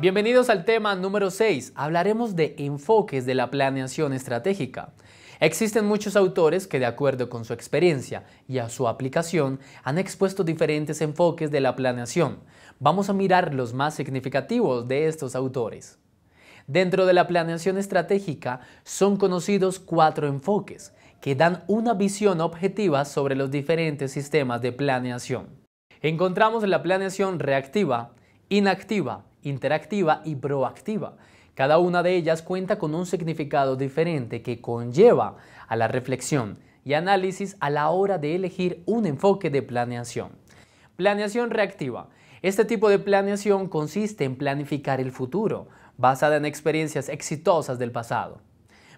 Bienvenidos al tema número 6. Hablaremos de enfoques de la planeación estratégica. Existen muchos autores que de acuerdo con su experiencia y a su aplicación han expuesto diferentes enfoques de la planeación. Vamos a mirar los más significativos de estos autores. Dentro de la planeación estratégica son conocidos cuatro enfoques que dan una visión objetiva sobre los diferentes sistemas de planeación. Encontramos la planeación reactiva, inactiva, interactiva y proactiva. Cada una de ellas cuenta con un significado diferente que conlleva a la reflexión y análisis a la hora de elegir un enfoque de planeación. Planeación reactiva. Este tipo de planeación consiste en planificar el futuro, basada en experiencias exitosas del pasado.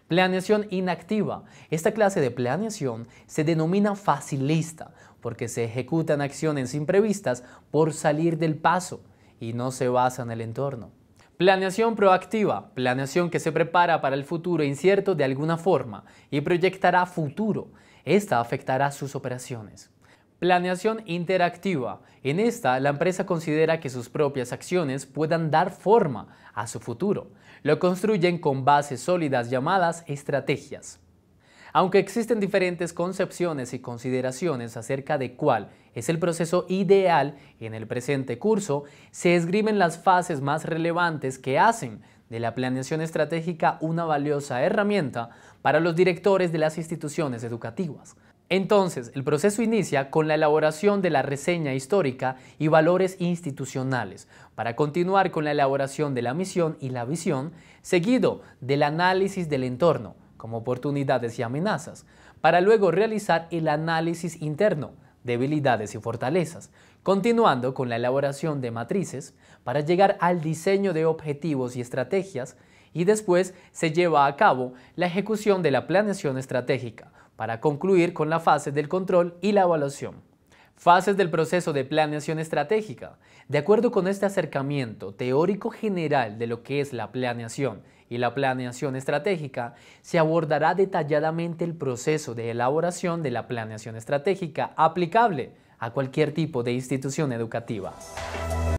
Planeación inactiva. Esta clase de planeación se denomina facilista porque se ejecutan acciones imprevistas por salir del paso y no se basa en el entorno. Planeación proactiva, planeación que se prepara para el futuro incierto de alguna forma y proyectará futuro. Esta afectará sus operaciones. Planeación interactiva. En esta, la empresa considera que sus propias acciones puedan dar forma a su futuro. Lo construyen con bases sólidas llamadas estrategias. Aunque existen diferentes concepciones y consideraciones acerca de cuál es el proceso ideal en el presente curso, se esgrimen las fases más relevantes que hacen de la planeación estratégica una valiosa herramienta para los directores de las instituciones educativas. Entonces, el proceso inicia con la elaboración de la reseña histórica y valores institucionales, para continuar con la elaboración de la misión y la visión, seguido del análisis del entorno, como oportunidades y amenazas, para luego realizar el análisis interno, debilidades y fortalezas, continuando con la elaboración de matrices para llegar al diseño de objetivos y estrategias y después se lleva a cabo la ejecución de la planeación estratégica para concluir con la fase del control y la evaluación. Fases del proceso de planeación estratégica. De acuerdo con este acercamiento teórico general de lo que es la planeación y la planeación estratégica, se abordará detalladamente el proceso de elaboración de la planeación estratégica aplicable a cualquier tipo de institución educativa.